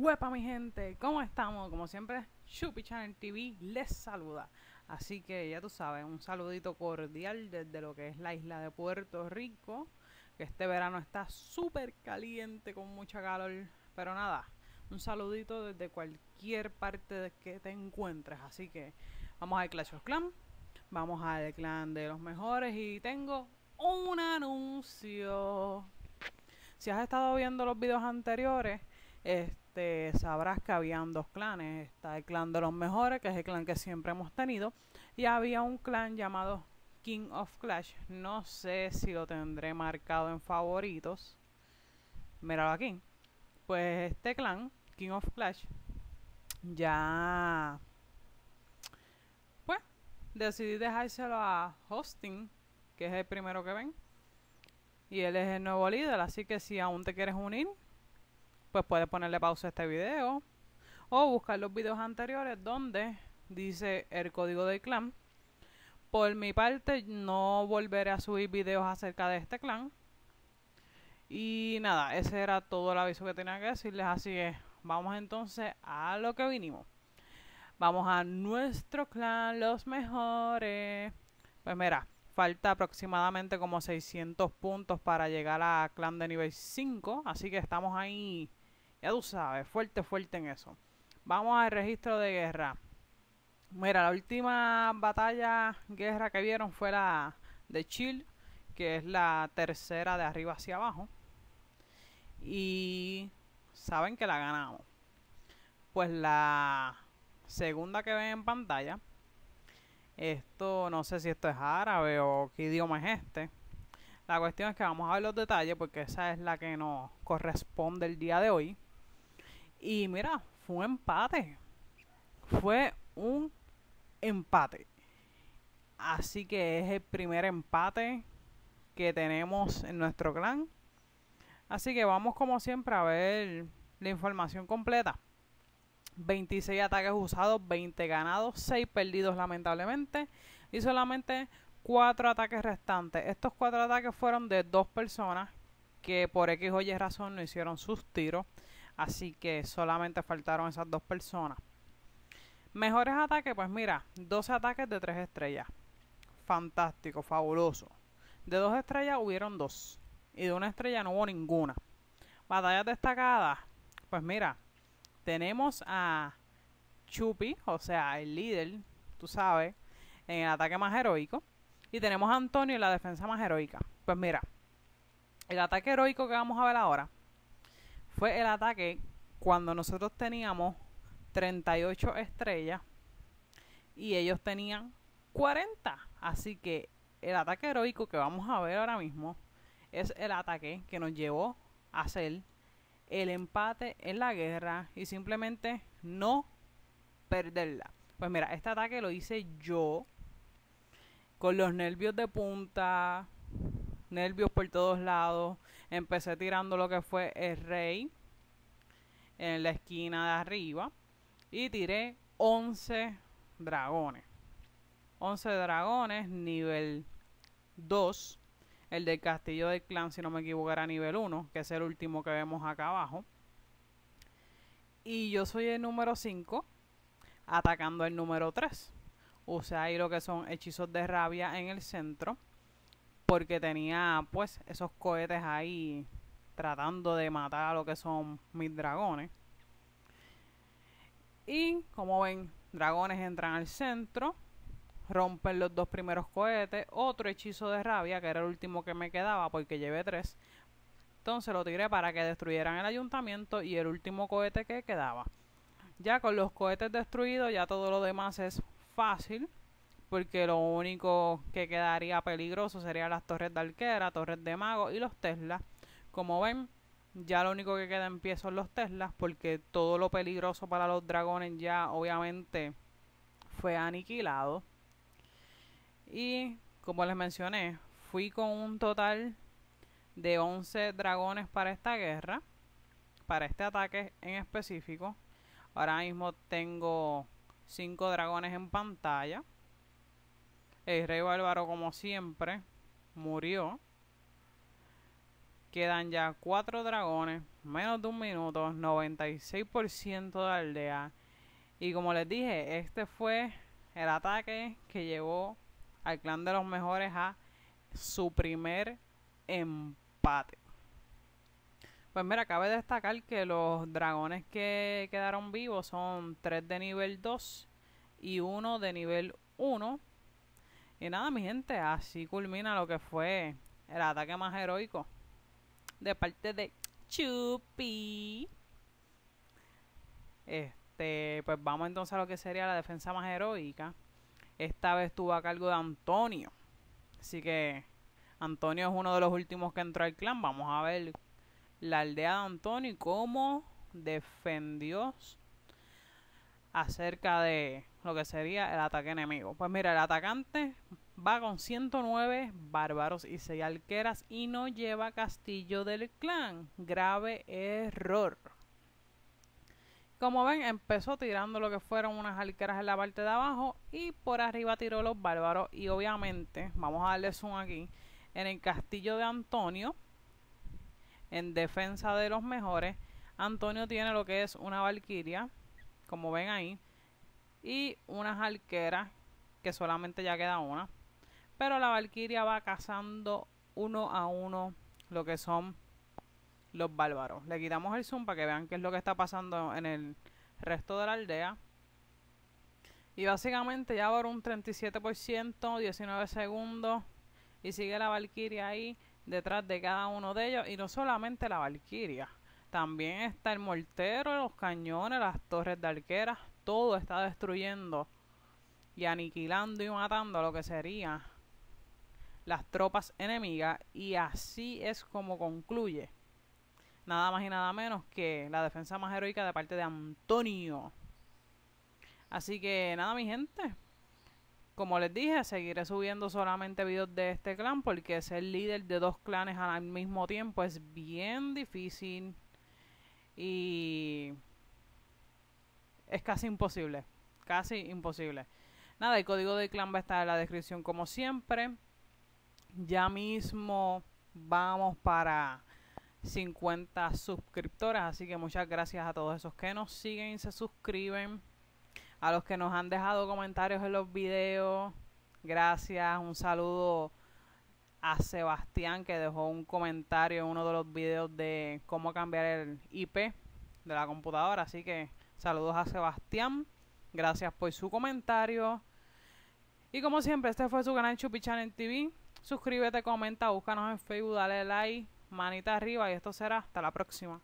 Huepa mi gente, ¿cómo estamos? Como siempre, Shupi Channel TV les saluda. Así que ya tú sabes, un saludito cordial desde lo que es la isla de Puerto Rico, que este verano está súper caliente con mucha calor, pero nada, un saludito desde cualquier parte de que te encuentres. Así que vamos al Clash of Clans, vamos al clan de los mejores y tengo un anuncio. Si has estado viendo los videos anteriores, este te sabrás que habían dos clanes. Está el clan de los mejores, que es el clan que siempre hemos tenido, y había un clan llamado King of Clash. No sé si lo tendré marcado en favoritos. Míralo aquí. Pues este clan, King of Clash, ya pues decidí dejárselo a Hosting, que es el primero que ven. Y él es el nuevo líder, así que si aún te quieres unir, pues puedes ponerle pausa a este video o buscar los videos anteriores donde dice el código del clan. Por mi parte, no volveré a subir videos acerca de este clan. Y nada, ese era todo el aviso que tenía que decirles, así que vamos entonces a lo que vinimos. Vamos a nuestro clan, los mejores. Pues mira, falta aproximadamente como 600 puntos para llegar a clan de nivel 5, así que estamos ahí ya tú sabes, fuerte, fuerte en eso. Vamos al registro de guerra. Mira, la última batalla, guerra que vieron fue la de Chile, que es la tercera de arriba hacia abajo. Y saben que la ganamos. Pues la segunda que ven en pantalla, esto no sé si esto es árabe o qué idioma es este. La cuestión es que vamos a ver los detalles porque esa es la que nos corresponde el día de hoy. Y mira, fue un empate. Fue un empate. Así que es el primer empate que tenemos en nuestro clan. Así que vamos como siempre a ver la información completa. 26 ataques usados, 20 ganados, 6 perdidos lamentablemente y solamente 4 ataques restantes. Estos 4 ataques fueron de dos personas que por X o Y razón no hicieron sus tiros. Así que solamente faltaron esas dos personas. Mejores ataques, pues mira, 12 ataques de 3 estrellas. Fantástico, fabuloso. De 2 estrellas hubieron 2. Y de una estrella no hubo ninguna. Batallas destacadas. Pues mira, tenemos a Chupi, o sea, el líder, tú sabes, en el ataque más heroico. Y tenemos a Antonio en la defensa más heroica. Pues mira, el ataque heroico que vamos a ver ahora fue el ataque cuando nosotros teníamos 38 estrellas y ellos tenían 40. Así que el ataque heroico que vamos a ver ahora mismo es el ataque que nos llevó a hacer el empate en la guerra y simplemente no perderla. Pues mira, este ataque lo hice yo con los nervios de punta, nervios por todos lados. Empecé tirando lo que fue el rey en la esquina de arriba y tiré 11 dragones. 11 dragones nivel 2. El del castillo del clan, si no me equivoco, era nivel 1, que es el último que vemos acá abajo. Y yo soy el número 5, atacando el número 3. Usé ahí lo que son hechizos de rabia en el centro porque tenía pues esos cohetes ahí tratando de matar a lo que son mis dragones. Y como ven, dragones entran al centro, rompen los dos primeros cohetes, otro hechizo de rabia, que era el último que me quedaba porque llevé tres. Entonces lo tiré para que destruyeran el ayuntamiento y el último cohete que quedaba. Ya con los cohetes destruidos, ya todo lo demás es fácil porque lo único que quedaría peligroso serían las torres de Alquera, torres de mago y los Teslas. Como ven, ya lo único que queda en pie son los Teslas, porque todo lo peligroso para los dragones ya obviamente fue aniquilado. Y como les mencioné, fui con un total de 11 dragones para esta guerra, para este ataque en específico. Ahora mismo tengo 5 dragones en pantalla. El rey bárbaro, como siempre, murió. Quedan ya cuatro dragones, menos de un minuto, 96% de aldea. Y como les dije, este fue el ataque que llevó al clan de los mejores a su primer empate. Pues mira, cabe destacar que los dragones que quedaron vivos son tres de nivel 2 y uno de nivel 1. Y nada, mi gente, así culmina lo que fue el ataque más heroico de parte de Chupi. Este, pues vamos entonces a lo que sería la defensa más heroica. Esta vez estuvo a cargo de Antonio. Así que Antonio es uno de los últimos que entró al clan. Vamos a ver la aldea de Antonio y cómo defendió acerca de lo que sería el ataque enemigo. Pues mira, el atacante va con 109 bárbaros y 6 alqueras. y no lleva castillo del clan. Grave error. Como ven, empezó tirando lo que fueron unas alqueras en la parte de abajo y por arriba tiró los bárbaros. Y obviamente, vamos a darle zoom aquí, en el castillo de Antonio, en defensa de los mejores, Antonio tiene lo que es una valquiria, como ven ahí, y unas alqueras que solamente ya queda una. Pero la Valquiria va cazando uno a uno lo que son los bárbaros. Le quitamos el zoom para que vean qué es lo que está pasando en el resto de la aldea. Y básicamente ya por un 37%, 19 segundos. Y sigue la Valquiria ahí detrás de cada uno de ellos. Y no solamente la Valquiria. También está el mortero, los cañones, las torres de arqueras todo está destruyendo y aniquilando y matando lo que serían las tropas enemigas y así es como concluye nada más y nada menos que la defensa más heroica de parte de Antonio. Así que nada mi gente, como les dije, seguiré subiendo solamente videos de este clan porque ser líder de dos clanes al mismo tiempo es bien difícil. Y es casi imposible. Casi imposible. Nada, el código de clan va a estar en la descripción como siempre. Ya mismo vamos para 50 suscriptoras. Así que muchas gracias a todos esos que nos siguen y se suscriben. A los que nos han dejado comentarios en los videos. Gracias. Un saludo a Sebastián que dejó un comentario en uno de los videos de cómo cambiar el IP de la computadora. Así que Saludos a Sebastián. Gracias por su comentario. Y como siempre, este fue su canal Chupi en TV. Suscríbete, comenta, búscanos en Facebook, dale like, manita arriba y esto será hasta la próxima.